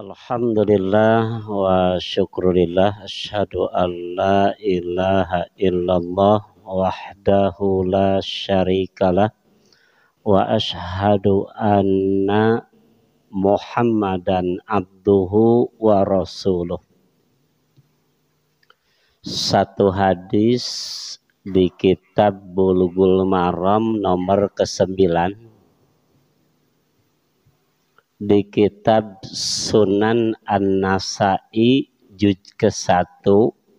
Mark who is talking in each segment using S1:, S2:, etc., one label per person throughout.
S1: Alhamdulillah wa syukrulillah asyhadu an la ilaha illallah wahdahu la syarikalah wa asyhadu anna Muhammadan abduhu wa rasuluh satu hadis di kitab bulugul Maram nomor ke-9 di kitab Sunan An-Nasai juz ke-1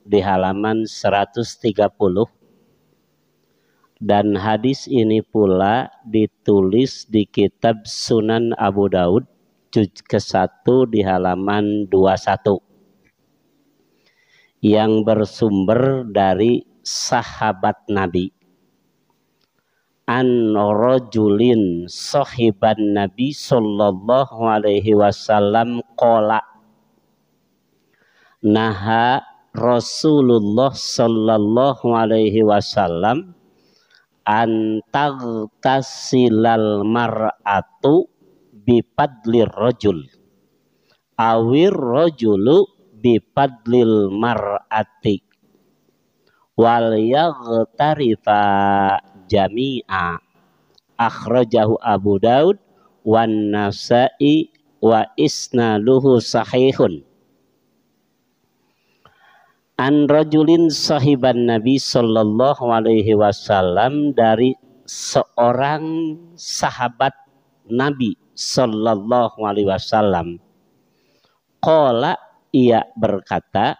S1: di halaman 130 dan hadis ini pula ditulis di kitab Sunan Abu Daud juz ke-1 di halaman 21 yang bersumber dari sahabat Nabi an rajulin sahiban nabi sallallahu alaihi wasallam qala naha Rasulullah sallallahu alaihi wasallam tagtasilal mar'atu bipadlir rajul awir rajulu bipadlil mar'ati wal yaghtarifa jami'a. Akhrajahu Abu Daud wan Nasai wa isnaduhu sahihun. An rajulin sahiban Nabi sallallahu alaihi wasallam dari seorang sahabat Nabi sallallahu alaihi wasallam. Qala ia berkata,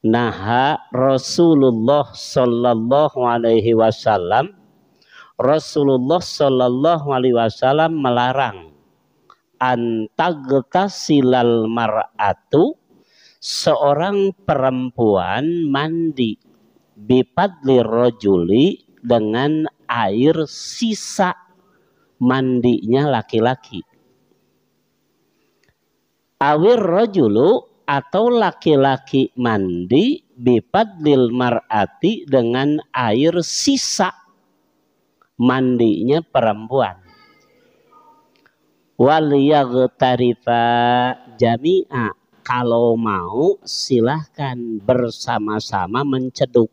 S1: "Naha Rasulullah sallallahu alaihi wasallam Rasulullah Shallallahu Alaihi Wasallam melarang silal mar'atu seorang perempuan mandi bipadli rojuli dengan air sisa mandinya laki-laki. Awir rojulu atau laki-laki mandi bipadlil mar'ati dengan air sisa mandinya perempuan. Wal yaghtarifa jami'a. Kalau mau silahkan bersama-sama menceduk.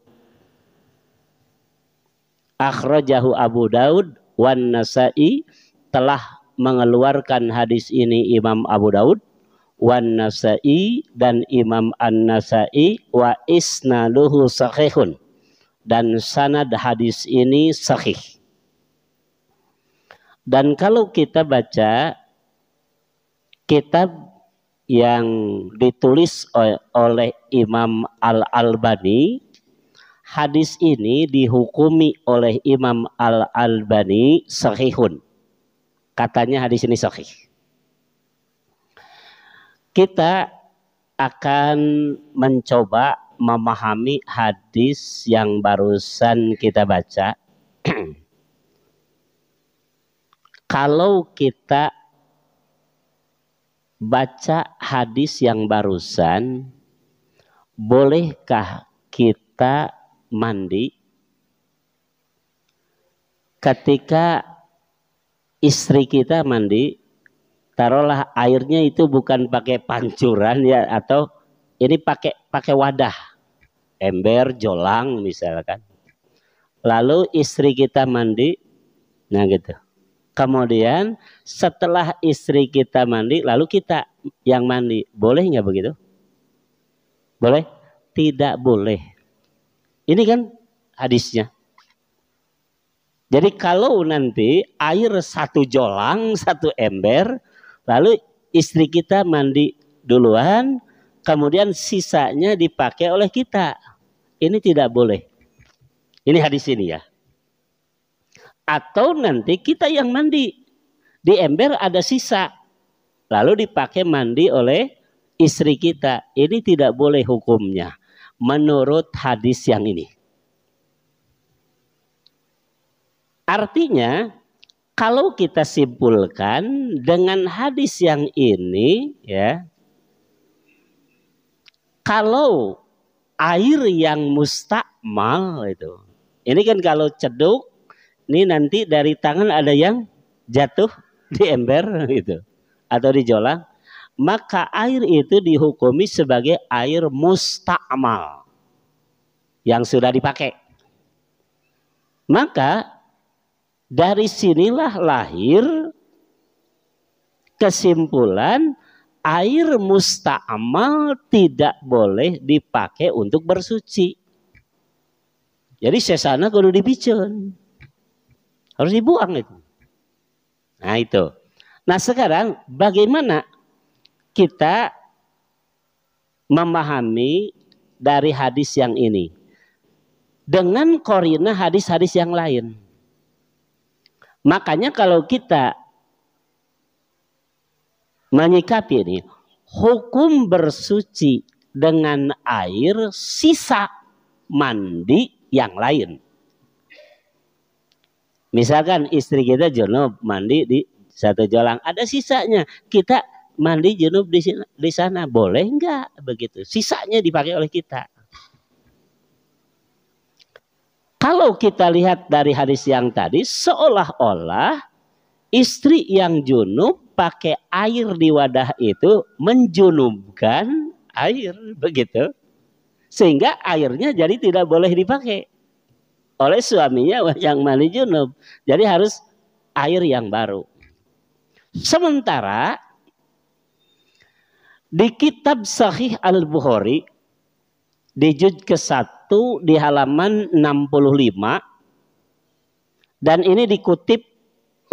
S1: Akhrajahu Abu Daud wan Nasa'i telah mengeluarkan hadis ini Imam Abu Daud wan Nasa'i dan Imam An-Nasa'i wa isnaluhu sahihun dan sanad hadis ini sahih. Dan kalau kita baca kitab yang ditulis oleh Imam Al-Albani, hadis ini dihukumi oleh Imam Al-Albani sahihun. Katanya hadis ini sahih. Kita akan mencoba memahami hadis yang barusan kita baca kalau kita baca hadis yang barusan, bolehkah kita mandi ketika istri kita mandi? Taruhlah airnya itu bukan pakai pancuran ya atau ini pakai pakai wadah, ember, jolang misalkan. Lalu istri kita mandi, nah gitu. Kemudian setelah istri kita mandi, lalu kita yang mandi. Boleh nggak begitu? Boleh? Tidak boleh. Ini kan hadisnya. Jadi kalau nanti air satu jolang, satu ember, lalu istri kita mandi duluan, kemudian sisanya dipakai oleh kita. Ini tidak boleh. Ini hadis ini ya. Atau nanti kita yang mandi. Di ember ada sisa. Lalu dipakai mandi oleh istri kita. Ini tidak boleh hukumnya. Menurut hadis yang ini. Artinya kalau kita simpulkan dengan hadis yang ini ya kalau air yang mustakmal itu ini kan kalau ceduk ini nanti dari tangan ada yang jatuh di ember gitu atau di jolang maka air itu dihukumi sebagai air musta'mal yang sudah dipakai maka dari sinilah lahir kesimpulan air musta'mal tidak boleh dipakai untuk bersuci jadi sesana kudu dipicun harus dibuang itu. Nah itu. Nah sekarang bagaimana kita memahami dari hadis yang ini dengan korina hadis-hadis yang lain. Makanya kalau kita menyikapi ini, hukum bersuci dengan air sisa mandi yang lain. Misalkan istri kita junub mandi di satu jolang, ada sisanya. Kita mandi junub di sana, di sana boleh enggak begitu? Sisanya dipakai oleh kita. Kalau kita lihat dari hadis yang tadi, seolah-olah istri yang junub pakai air di wadah itu menjunubkan air begitu. Sehingga airnya jadi tidak boleh dipakai oleh suaminya yang mandi junub. Jadi harus air yang baru. Sementara di kitab Sahih Al-Bukhari di juz ke-1 di halaman 65 dan ini dikutip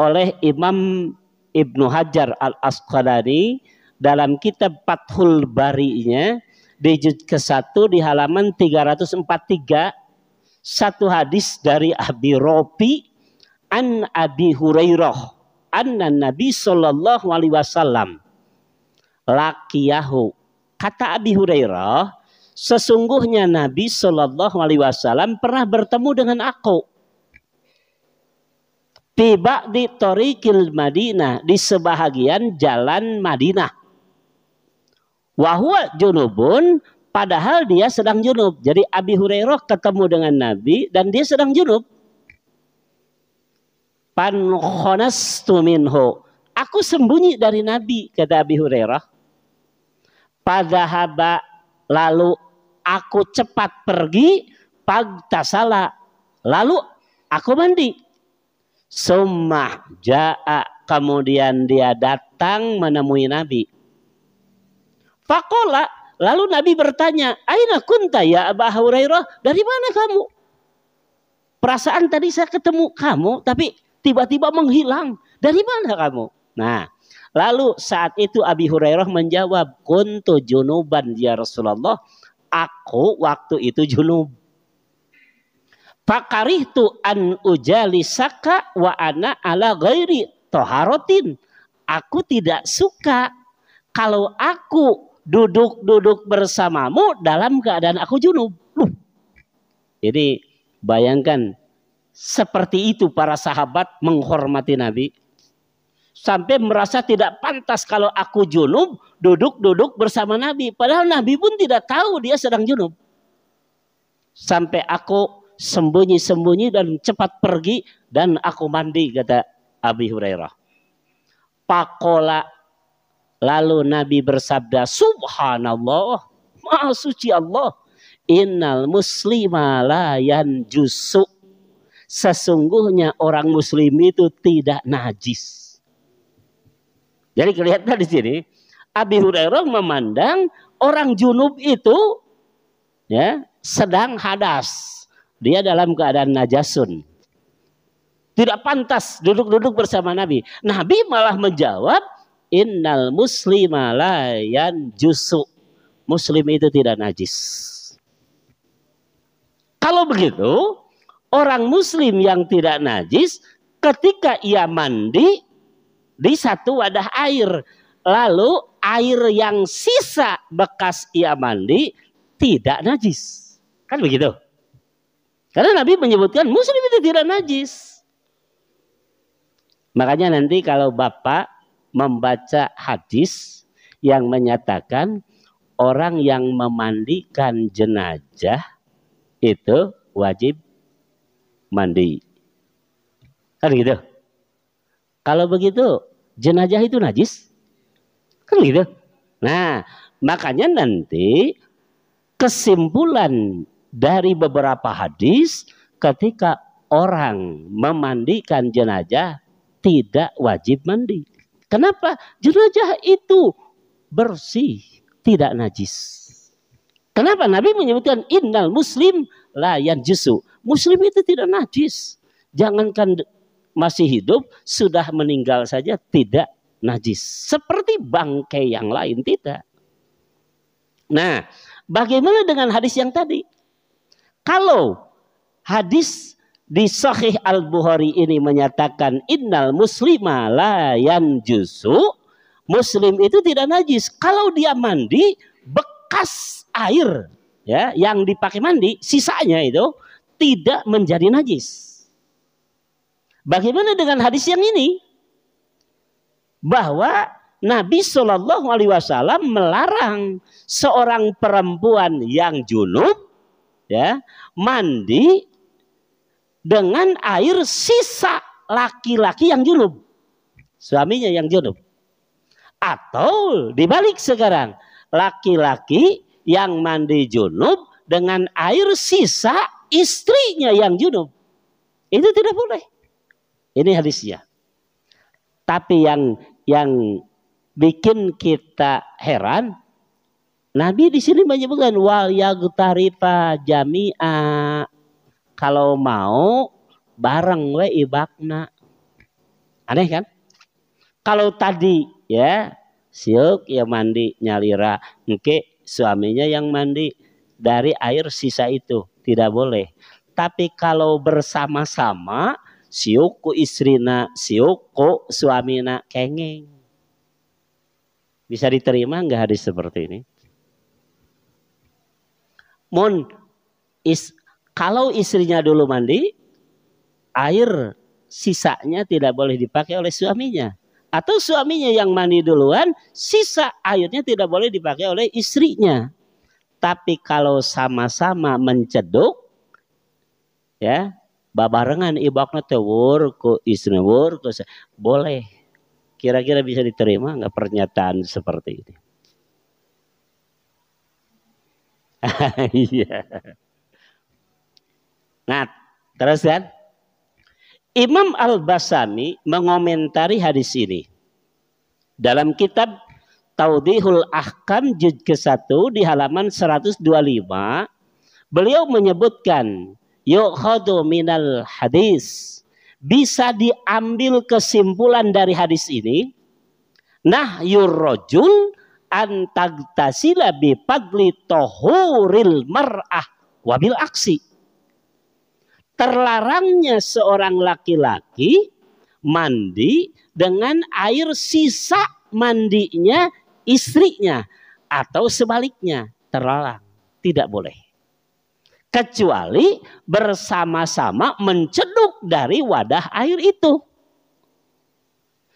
S1: oleh Imam Ibnu Hajar Al-Asqalani dalam kitab Fathul Bari-nya di juz ke-1 di halaman 343 satu hadis dari Abi Robi an Abi Hurairah anna Nabi Shallallahu alaihi wasallam lakiyahu kata Abi Hurairah sesungguhnya Nabi Shallallahu alaihi wasallam pernah bertemu dengan aku tiba di Torikil Madinah di sebahagian jalan Madinah. Wahwa junubun Padahal dia sedang junub. Jadi Abi Hurairah ketemu dengan Nabi dan dia sedang junub. Pankhonastu minhu. Aku sembunyi dari Nabi, kata Abi Hurairah. Padahal lalu aku cepat pergi, pagtasala. Lalu aku mandi. Sumah ja'a kemudian dia datang menemui Nabi. Fakola Lalu Nabi bertanya, Aina kunta ya Aba Hurairah, dari mana kamu? Perasaan tadi saya ketemu kamu, tapi tiba-tiba menghilang. Dari mana kamu? Nah, lalu saat itu Abi Hurairah menjawab, kuntu junuban ya Rasulullah, aku waktu itu junub. itu an ujali saka wa ana ala ghairi toharotin. Aku tidak suka kalau aku duduk-duduk bersamamu dalam keadaan aku junub. Loh. Jadi bayangkan seperti itu para sahabat menghormati Nabi. Sampai merasa tidak pantas kalau aku junub duduk-duduk bersama Nabi. Padahal Nabi pun tidak tahu dia sedang junub. Sampai aku sembunyi-sembunyi dan cepat pergi dan aku mandi kata Abi Hurairah. Pakola Lalu Nabi bersabda, Subhanallah, Maha suci Allah. Innal muslima layan jusu. Sesungguhnya orang muslim itu tidak najis. Jadi kelihatan di sini, Abi Hurairah memandang orang junub itu ya sedang hadas. Dia dalam keadaan najasun. Tidak pantas duduk-duduk bersama Nabi. Nabi malah menjawab, innal muslima la jusu Muslim itu tidak najis. Kalau begitu, orang muslim yang tidak najis ketika ia mandi di satu wadah air. Lalu air yang sisa bekas ia mandi tidak najis. Kan begitu? Karena Nabi menyebutkan muslim itu tidak najis. Makanya nanti kalau bapak membaca hadis yang menyatakan orang yang memandikan jenazah itu wajib mandi. Kan gitu. Kalau begitu, jenazah itu najis. Kan gitu. Nah, makanya nanti kesimpulan dari beberapa hadis ketika orang memandikan jenazah tidak wajib mandi. Kenapa? Jenazah itu bersih, tidak najis. Kenapa Nabi menyebutkan innal muslim layan jesu. Muslim itu tidak najis. Jangankan masih hidup, sudah meninggal saja tidak najis. Seperti bangkai yang lain tidak. Nah, bagaimana dengan hadis yang tadi? Kalau hadis di Sahih Al Bukhari ini menyatakan innal muslima la yanjusu muslim itu tidak najis kalau dia mandi bekas air ya yang dipakai mandi sisanya itu tidak menjadi najis bagaimana dengan hadis yang ini bahwa Nabi Shallallahu Alaihi Wasallam melarang seorang perempuan yang junub ya mandi dengan air sisa laki-laki yang junub. Suaminya yang junub. Atau dibalik sekarang. Laki-laki yang mandi junub dengan air sisa istrinya yang junub. Itu tidak boleh. Ini hadisnya. Tapi yang yang bikin kita heran Nabi di sini menyebutkan wal yagtarifa jami'a kalau mau bareng we ibakna. Aneh kan? Kalau tadi ya siuk ya mandi nyalira, engke suaminya yang mandi dari air sisa itu tidak boleh. Tapi kalau bersama-sama siuk ku istrina, siuk ku suamina kengeng. Bisa diterima nggak hadis seperti ini? Mun is kalau istrinya dulu mandi, air sisanya tidak boleh dipakai oleh suaminya. Atau suaminya yang mandi duluan, sisa airnya tidak boleh dipakai oleh istrinya. Tapi kalau sama-sama menceduk, ya babarengan ibaknya tewur ku istri wur ku boleh. Kira-kira bisa diterima nggak pernyataan seperti ini? Iya. Nah, terus kan? Imam Al-Basami mengomentari hadis ini. Dalam kitab Taudihul Ahkam juz ke-1 di halaman 125, beliau menyebutkan yukhadu minal hadis. Bisa diambil kesimpulan dari hadis ini. Nah yurrojul antagtasila bi tohuril mar'ah wabil aksi terlarangnya seorang laki-laki mandi dengan air sisa mandinya istrinya atau sebaliknya terlarang, tidak boleh. Kecuali bersama-sama menceduk dari wadah air itu.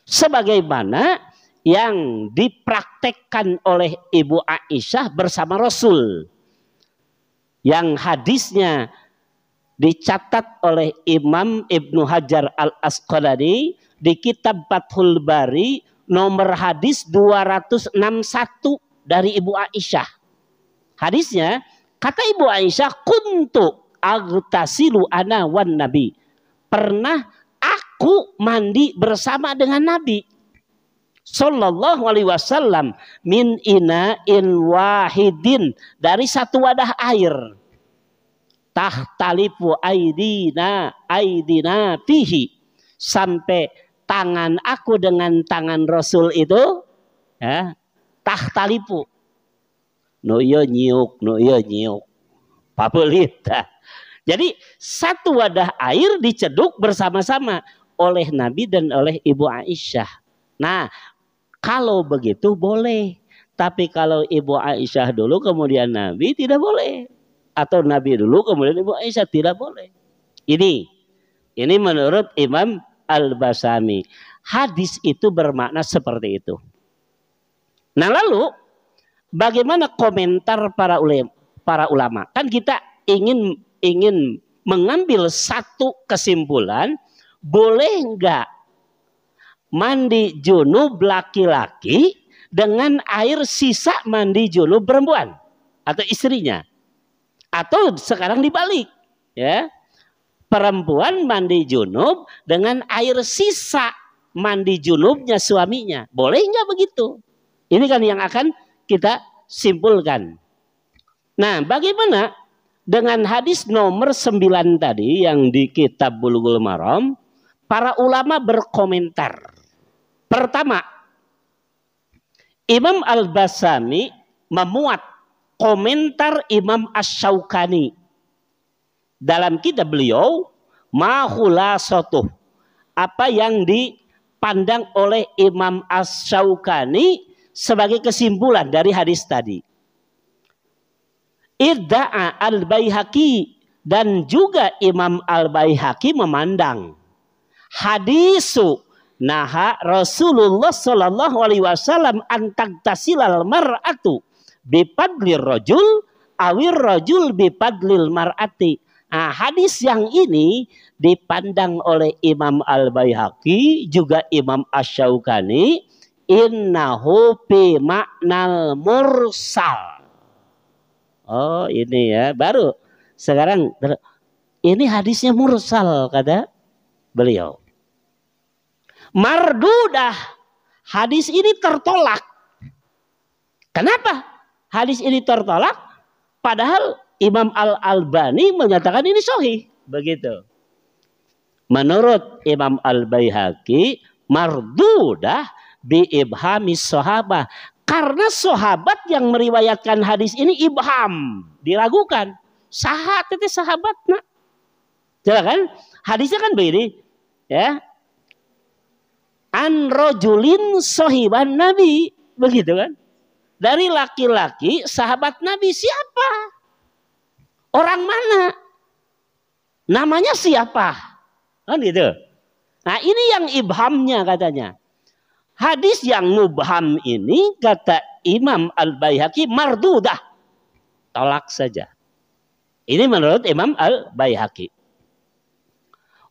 S1: Sebagaimana yang dipraktekkan oleh Ibu Aisyah bersama Rasul. Yang hadisnya dicatat oleh Imam Ibnu Hajar Al-Asqalani di kitab Fathul Bari nomor hadis 261 dari Ibu Aisyah. Hadisnya kata Ibu Aisyah kuntu agtasilu ana wan nabi. Pernah aku mandi bersama dengan Nabi Sallallahu alaihi wasallam min ina in wahidin dari satu wadah air tahtalifu aidina aidina fihi sampai tangan aku dengan tangan Rasul itu ya tahtalifu no iya nyiuk no iya nyiuk papulita jadi satu wadah air diceduk bersama-sama oleh Nabi dan oleh Ibu Aisyah. Nah, kalau begitu boleh. Tapi kalau Ibu Aisyah dulu kemudian Nabi tidak boleh atau Nabi dulu kemudian Ibu Aisyah tidak boleh. Ini ini menurut Imam Al-Basami. Hadis itu bermakna seperti itu. Nah, lalu bagaimana komentar para ulama? Para ulama? Kan kita ingin ingin mengambil satu kesimpulan, boleh enggak mandi junub laki-laki dengan air sisa mandi junub perempuan atau istrinya? atau sekarang dibalik ya perempuan mandi junub dengan air sisa mandi junubnya suaminya boleh nggak begitu ini kan yang akan kita simpulkan nah bagaimana dengan hadis nomor 9 tadi yang di kitab Bulughul Maram para ulama berkomentar pertama Imam Al-Basami memuat komentar Imam Ash-Shawkani. Dalam kitab beliau, mahulasotuh. Apa yang dipandang oleh Imam Ash-Shawkani sebagai kesimpulan dari hadis tadi. Idda'a al-Baihaqi dan juga Imam al-Baihaqi memandang hadisu naha Rasulullah sallallahu alaihi wasallam antak tasilal mar'atu bipadlir rojul awir rojul bipadlil mar'ati. Nah, hadis yang ini dipandang oleh Imam Al Baihaqi juga Imam Asyaukani innahu fi maknal mursal. Oh, ini ya, baru sekarang ini hadisnya mursal kata beliau. Mardudah hadis ini tertolak. Kenapa? hadis ini tertolak padahal Imam Al Albani menyatakan ini sahih begitu. Menurut Imam Al Baihaqi mardudah bi ibhami sahabat karena sahabat yang meriwayatkan hadis ini ibham diragukan sahat itu sahabat nak jelas kan hadisnya kan begini ya an rojulin sohiban nabi begitu kan dari laki-laki sahabat Nabi siapa? Orang mana? Namanya siapa? Kan gitu. Nah ini yang ibhamnya katanya. Hadis yang mubham ini kata Imam Al-Baihaqi mardudah. Tolak saja. Ini menurut Imam Al-Baihaqi.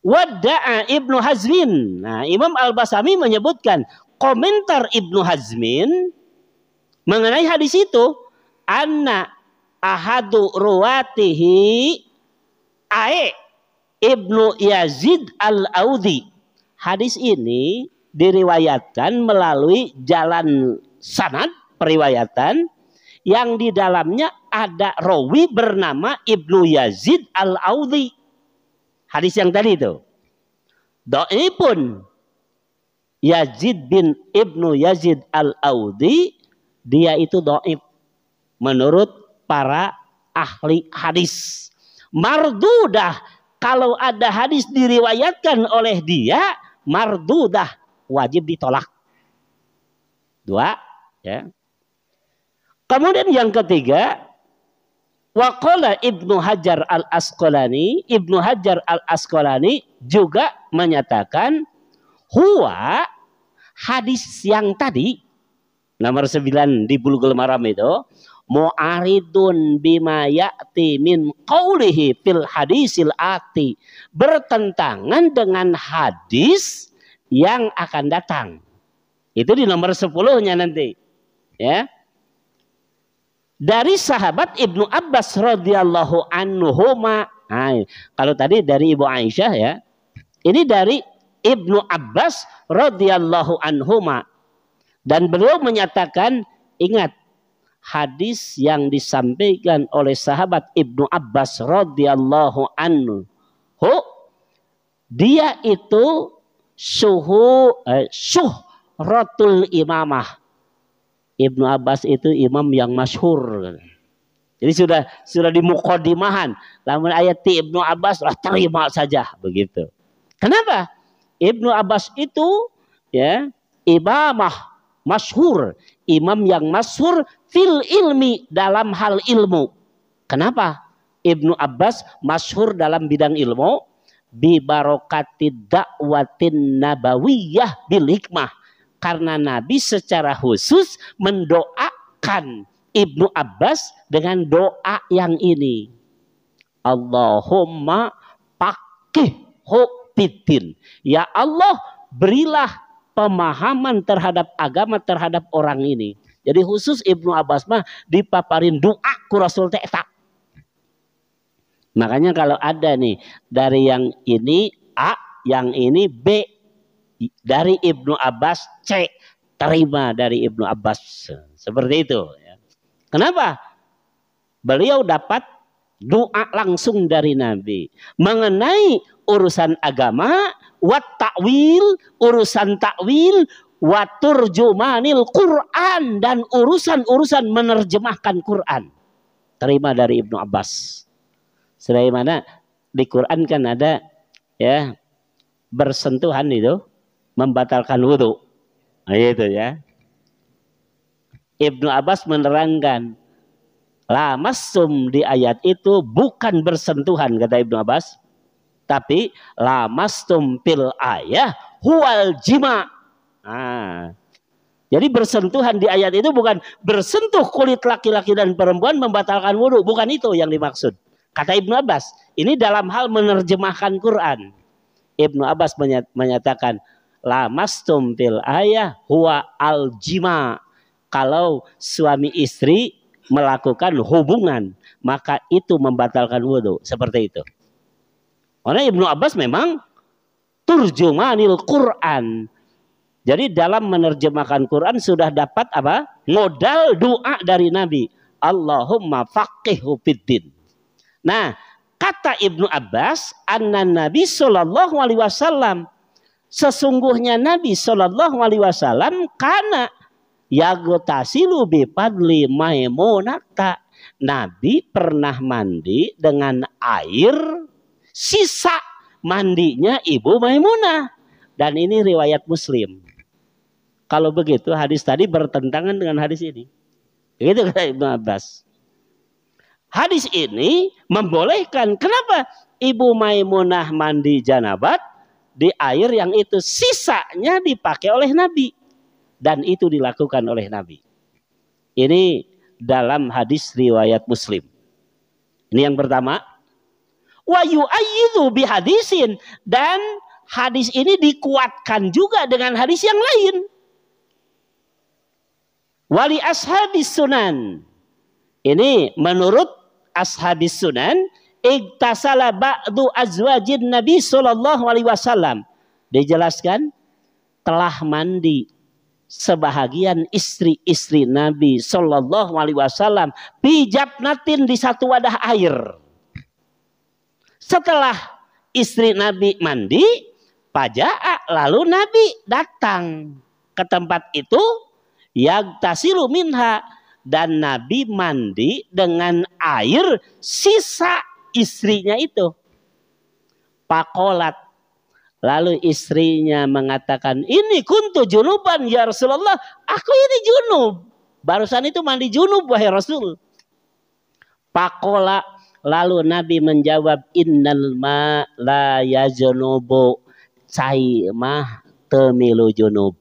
S1: Wadda'a Ibnu Hazmin. Nah, Imam Al-Basami menyebutkan komentar Ibnu Hazmin Mengenai hadis itu, anna ahadu ruwatihi ae Ibnu Yazid Al-Audi. Hadis ini diriwayatkan melalui jalan sanad periwayatan yang di dalamnya ada rawi bernama Ibnu Yazid Al-Audi. Hadis yang tadi itu. Doi pun Yazid bin Ibnu Yazid Al-Audi dia itu doib menurut para ahli hadis. Mardudah kalau ada hadis diriwayatkan oleh dia mardudah wajib ditolak. Dua, ya. Kemudian yang ketiga, Waqala Ibnu Hajar Al-Asqalani, Ibnu Hajar Al-Asqalani juga menyatakan huwa hadis yang tadi nomor 9 di Bulgul Maram itu mu'aridun bima ya'ti min qawlihi pil hadisil ati bertentangan dengan hadis yang akan datang itu di nomor 10-nya nanti ya dari sahabat Ibnu Abbas radhiyallahu anhu nah, kalau tadi dari Ibu Aisyah ya ini dari Ibnu Abbas radhiyallahu anhu dan beliau menyatakan, ingat hadis yang disampaikan oleh sahabat Ibnu Abbas radhiyallahu anhu. Dia itu suhu eh, rotul imamah. Ibnu Abbas itu imam yang masyhur. Jadi sudah sudah di mukodimahan. Lamun ayat ti Ibnu Abbas lah terima saja begitu. Kenapa? Ibnu Abbas itu ya imamah masyhur, imam yang masyhur fil ilmi dalam hal ilmu. Kenapa? Ibnu Abbas masyhur dalam bidang ilmu bi barokati dakwatin nabawiyah bil hikmah karena Nabi secara khusus mendoakan Ibnu Abbas dengan doa yang ini. Allahumma pakih Ya Allah, berilah pemahaman terhadap agama terhadap orang ini. Jadi khusus Ibnu Abbas mah dipaparin doa ku Rasul Makanya kalau ada nih dari yang ini A, yang ini B, dari Ibnu Abbas C, terima dari Ibnu Abbas. Seperti itu. Ya. Kenapa? Beliau dapat doa langsung dari Nabi mengenai urusan agama, wat takwil, urusan takwil, watur jumanil Quran dan urusan-urusan menerjemahkan Quran. Terima dari Ibnu Abbas. Sebagaimana di Quran kan ada ya bersentuhan itu membatalkan wudhu. Nah, itu ya. Ibnu Abbas menerangkan lamasum di ayat itu bukan bersentuhan kata Ibnu Abbas tapi lamastum pil ayah huwal jima nah, jadi bersentuhan di ayat itu bukan bersentuh kulit laki-laki dan perempuan membatalkan wudhu bukan itu yang dimaksud kata Ibnu Abbas ini dalam hal menerjemahkan Quran Ibnu Abbas menyatakan lamastum pil ayah huwa al jima kalau suami istri melakukan hubungan, maka itu membatalkan wudhu. Seperti itu. Karena Ibnu Abbas memang turjumanil Quran. Jadi dalam menerjemahkan Quran sudah dapat apa? Modal doa dari Nabi. Allahumma faqihu fiddin. Nah, kata Ibnu Abbas, anna Nabi Shallallahu alaihi wasallam sesungguhnya Nabi Shallallahu alaihi wasallam karena Yagotasilu bipadli maimunata. Nabi pernah mandi dengan air sisa mandinya ibu Maimunah. Dan ini riwayat Muslim. Kalau begitu hadis tadi bertentangan dengan hadis ini. begitu kata Ibnu Abbas. Hadis ini membolehkan. Kenapa? Ibu Maimunah mandi janabat di air yang itu sisanya dipakai oleh Nabi dan itu dilakukan oleh Nabi. Ini dalam hadis riwayat Muslim. Ini yang pertama. Wa yu'ayyidu bihadisin dan hadis ini dikuatkan juga dengan hadis yang lain. Wali ashabis sunan. Ini menurut ashabis sunan iktasala ba'du azwajin Nabi sallallahu alaihi wasallam. Dijelaskan telah mandi sebahagian istri-istri Nabi Shallallahu Alaihi Wasallam pijat natin di satu wadah air. Setelah istri Nabi mandi, pajak lalu Nabi datang ke tempat itu yang tasilu minha dan Nabi mandi dengan air sisa istrinya itu. Pakolat Lalu istrinya mengatakan, ini kuntu junuban ya Rasulullah, aku ini junub. Barusan itu mandi junub wahai Rasul. Pakola lalu Nabi menjawab, innal ma la junubu. cai mah temilu junub.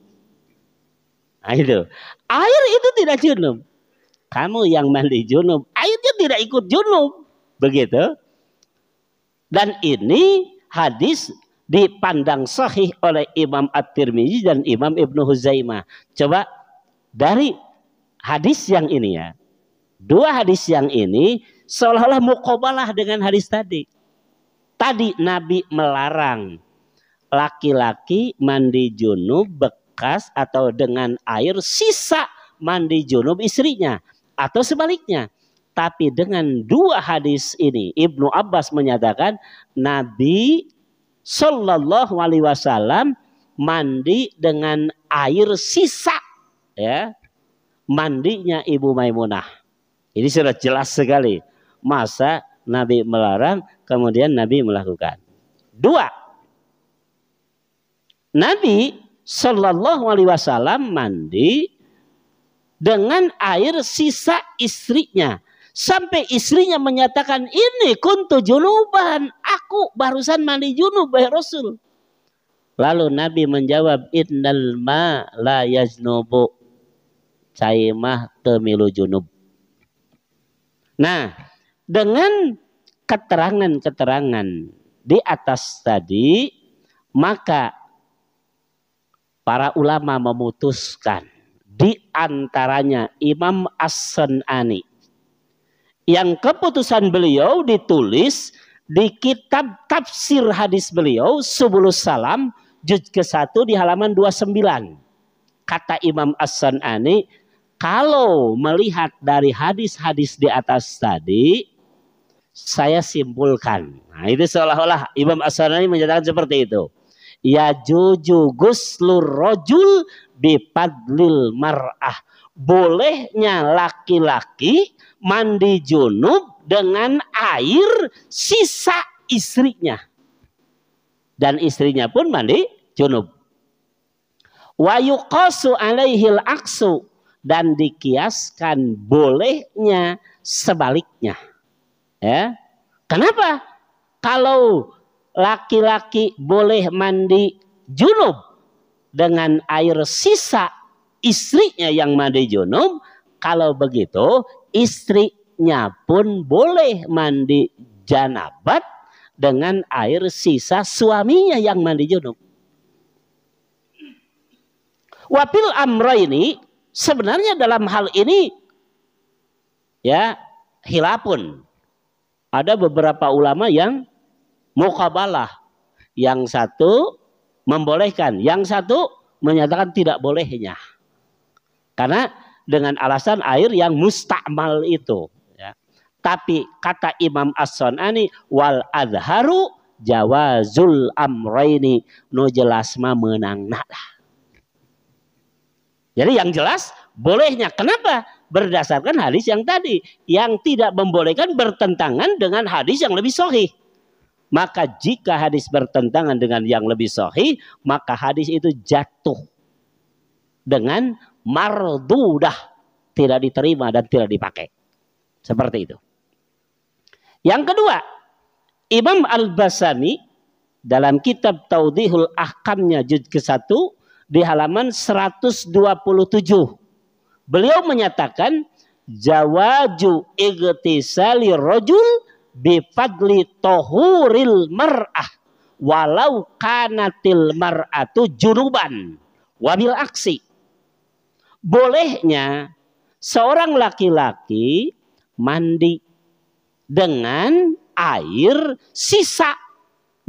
S1: Nah, itu. Air itu tidak junub. Kamu yang mandi junub, airnya tidak ikut junub. Begitu. Dan ini hadis dipandang sahih oleh Imam At-Tirmizi dan Imam Ibnu Huzaimah. Coba dari hadis yang ini ya. Dua hadis yang ini seolah-olah mukobalah dengan hadis tadi. Tadi Nabi melarang laki-laki mandi junub bekas atau dengan air sisa mandi junub istrinya atau sebaliknya. Tapi dengan dua hadis ini Ibnu Abbas menyatakan Nabi Sallallahu Alaihi Wasallam mandi dengan air sisa, ya mandinya Ibu Maimunah. Ini sudah jelas sekali masa Nabi melarang kemudian Nabi melakukan. Dua, Nabi Shallallahu Alaihi Wasallam mandi dengan air sisa istrinya sampai istrinya menyatakan ini kuntu junuban aku barusan mandi junub wahai Rasul. Lalu Nabi menjawab, Innal ma la Cai mah temilu junub. Nah, dengan keterangan-keterangan di atas tadi, maka para ulama memutuskan di antaranya Imam As-Sanani yang keputusan beliau ditulis di kitab tafsir hadis beliau Subulus Salam juz ke-1 di halaman 29. Kata Imam As-Sanani, kalau melihat dari hadis-hadis di atas tadi, saya simpulkan. Nah, itu seolah-olah Imam As-Sanani menyatakan seperti itu. Ya juju guslur rojul bipadlil mar'ah. Bolehnya laki-laki mandi junub dengan air sisa istrinya. Dan istrinya pun mandi junub. Wa yuqasu alaihil aksu. Dan dikiaskan bolehnya sebaliknya. Ya. Kenapa? Kalau laki-laki boleh mandi junub dengan air sisa istrinya yang mandi junub, kalau begitu istri mayitnya pun boleh mandi janabat dengan air sisa suaminya yang mandi junub. Wapil amra ini sebenarnya dalam hal ini ya hilapun. Ada beberapa ulama yang mukabalah. Yang satu membolehkan, yang satu menyatakan tidak bolehnya. Karena dengan alasan air yang mustakmal itu. Tapi kata Imam as sanani wal adharu jawazul amraini nu jelas mah menang nalah. Jadi yang jelas bolehnya. Kenapa? Berdasarkan hadis yang tadi. Yang tidak membolehkan bertentangan dengan hadis yang lebih sahih. Maka jika hadis bertentangan dengan yang lebih sahih, maka hadis itu jatuh dengan mardudah, tidak diterima dan tidak dipakai. Seperti itu. Yang kedua, Imam Al-Basani dalam kitab Taudihul Ahkamnya juz ke-1 di halaman 127. Beliau menyatakan jawaju igtisali rojul bifadli tohuril mar'ah walau kanatil mar'atu junuban wabil aksi. Bolehnya seorang laki-laki mandi dengan air sisa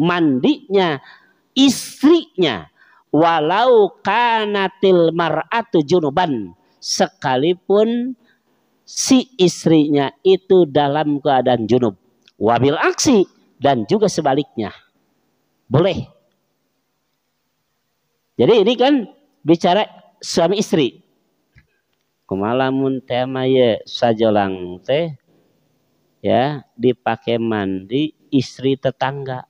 S1: mandinya istrinya walau kanatil mar'atu junuban sekalipun si istrinya itu dalam keadaan junub wabil aksi dan juga sebaliknya boleh jadi ini kan bicara suami istri kumalamun tema ye sajolang teh ya dipakai mandi istri tetangga.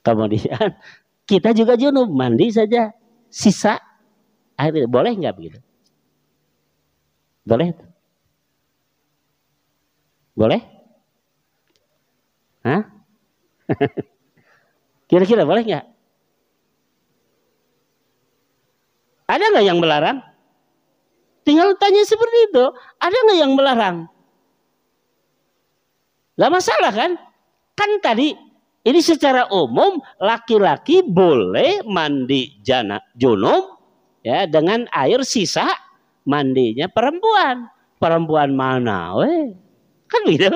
S1: Kemudian kita juga junub mandi saja sisa air boleh nggak begitu? Boleh? Boleh? Hah? Kira-kira boleh nggak? Ada nggak yang melarang? Tinggal tanya seperti itu, ada nggak yang melarang? Lah masalah kan? Kan tadi ini secara umum laki-laki boleh mandi jana, junub ya dengan air sisa mandinya perempuan. Perempuan mana weh? Kan gitu.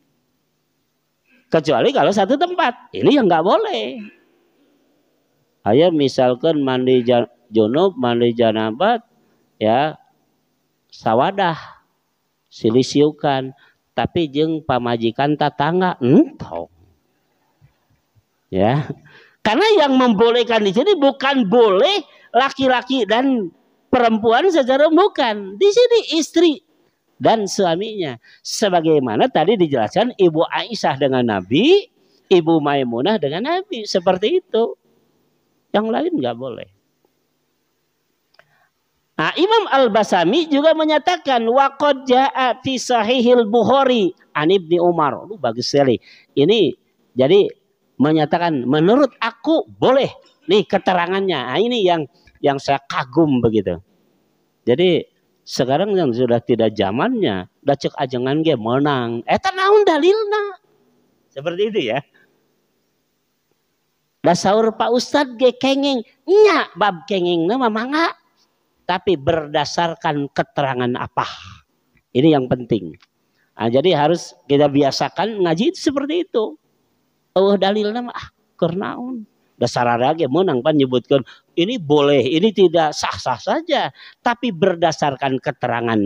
S1: Kecuali kalau satu tempat, ini yang nggak boleh. Ayo misalkan mandi junub, mandi janabat, ya sawadah silisiukan tapi jeng pamajikan tatangga entok. ya karena yang membolehkan di sini bukan boleh laki-laki dan perempuan secara bukan di sini istri dan suaminya sebagaimana tadi dijelaskan ibu Aisyah dengan Nabi ibu Maimunah dengan Nabi seperti itu yang lain nggak boleh Nah, Imam Al-Basami juga menyatakan waqad jaa fi sahihil Bukhari an Ibni Umar. Lu bagus sekali. Ini jadi menyatakan menurut aku boleh nih keterangannya. Nah, ini yang yang saya kagum begitu. Jadi sekarang yang sudah tidak zamannya, udah cek ajengan ge menang. Eta eh, naon dalilna? Seperti itu ya. dasaur Pak Ustad ge kenging, nya bab kenging nama mangga tapi berdasarkan keterangan apa. Ini yang penting. Nah, jadi harus kita biasakan ngaji itu seperti itu. Oh dalilnya mah ah, kurnaun. Dasar lagi menang pan nyebutkan ini boleh, ini tidak sah-sah saja. Tapi berdasarkan keterangan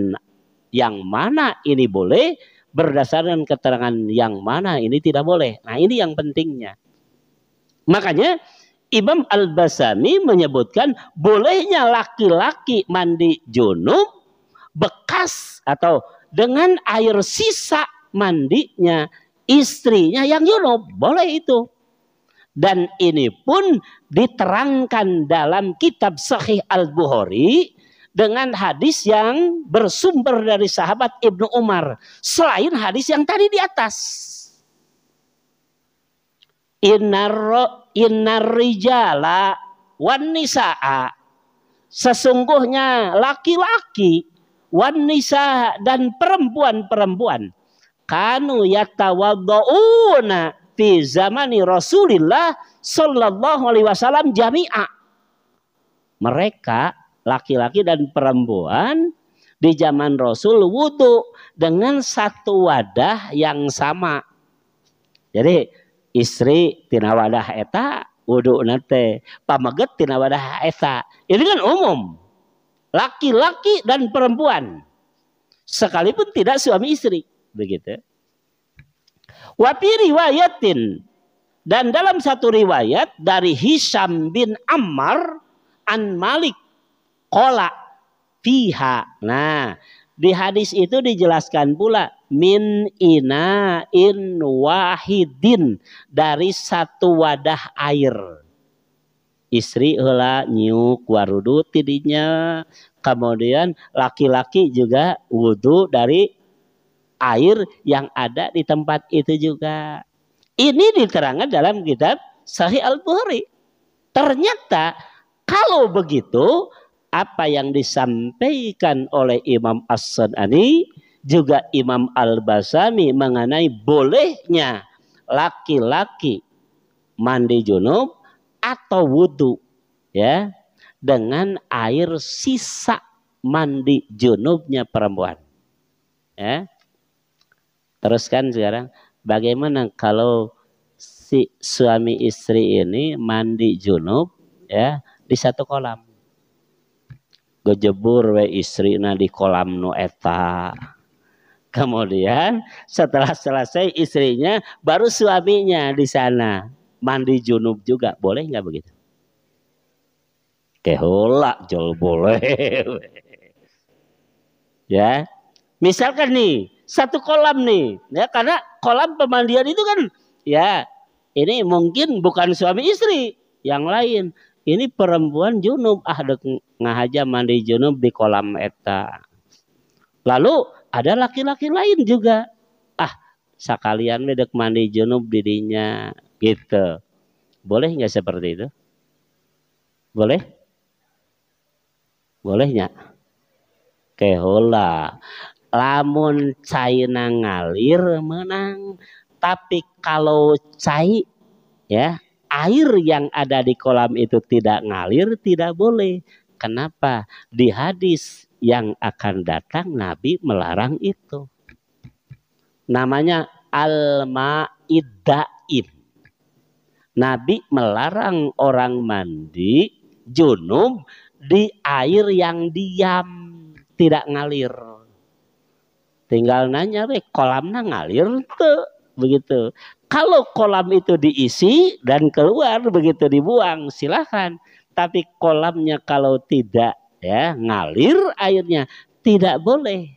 S1: yang mana ini boleh, berdasarkan keterangan yang mana ini tidak boleh. Nah ini yang pentingnya. Makanya Imam Al-Basani menyebutkan bolehnya laki-laki mandi junub bekas atau dengan air sisa mandinya istrinya yang junub boleh itu. Dan ini pun diterangkan dalam kitab Sahih Al-Bukhari dengan hadis yang bersumber dari sahabat Ibnu Umar selain hadis yang tadi di atas innar rijala wan nisaa. Sesungguhnya laki-laki wan nisa dan perempuan-perempuan kanu yatawaddauna fi zamani Rasulillah sallallahu alaihi wasallam jami'a. Mereka laki-laki dan perempuan di zaman Rasul wudhu dengan satu wadah yang sama. Jadi istri tina wadah eta wudu nate pamaget tina wadah eta ini kan umum laki-laki dan perempuan sekalipun tidak suami istri begitu wapi riwayatin dan dalam satu riwayat dari Hisham bin Ammar an Malik kola fiha nah di hadis itu dijelaskan pula min ina in wahidin dari satu wadah air istri hula nyuk warudu tidinya kemudian laki-laki juga wudu dari air yang ada di tempat itu juga ini diterangkan dalam kitab Sahih Al-Bukhari ternyata kalau begitu apa yang disampaikan oleh Imam As-Sunani juga Imam Al-Basami mengenai bolehnya laki-laki mandi junub atau wudhu ya dengan air sisa mandi junubnya perempuan ya teruskan sekarang bagaimana kalau si suami istri ini mandi junub ya di satu kolam gejebur we istri na di kolam nu etak Kemudian setelah selesai istrinya, baru suaminya di sana mandi junub juga. Boleh nggak begitu? Kehola jol boleh. ya, misalkan nih satu kolam nih, ya karena kolam pemandian itu kan, ya ini mungkin bukan suami istri, yang lain. Ini perempuan junub ah ngajak mandi junub di kolam eta. Lalu ada laki-laki lain juga. Ah, sekalian medek mandi junub dirinya gitu. Boleh nggak seperti itu? Boleh? Boleh Bolehnya? Kehola. Lamun cai ngalir menang. Tapi kalau cai ya air yang ada di kolam itu tidak ngalir tidak boleh. Kenapa? Di hadis yang akan datang Nabi melarang itu. Namanya Al-Ma'idain. Nabi melarang orang mandi junub di air yang diam, tidak ngalir. Tinggal nanya, kolamnya ngalir tuh begitu. Kalau kolam itu diisi dan keluar begitu dibuang, silahkan. Tapi kolamnya kalau tidak ya ngalir airnya tidak boleh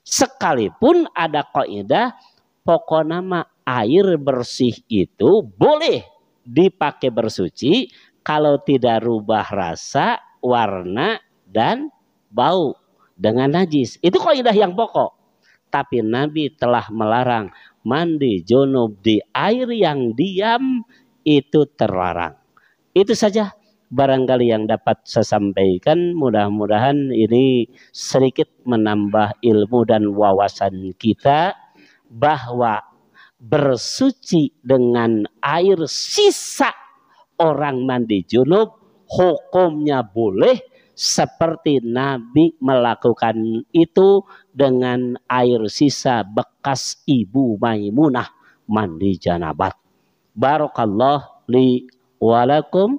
S1: sekalipun ada kaidah pokok nama air bersih itu boleh dipakai bersuci kalau tidak rubah rasa warna dan bau dengan najis itu kaidah yang pokok tapi Nabi telah melarang mandi junub di air yang diam itu terlarang itu saja barangkali yang dapat saya sampaikan mudah-mudahan ini sedikit menambah ilmu dan wawasan kita bahwa bersuci dengan air sisa orang mandi junub hukumnya boleh seperti Nabi melakukan itu dengan air sisa bekas ibu Maimunah mandi janabat. Barakallah li walakum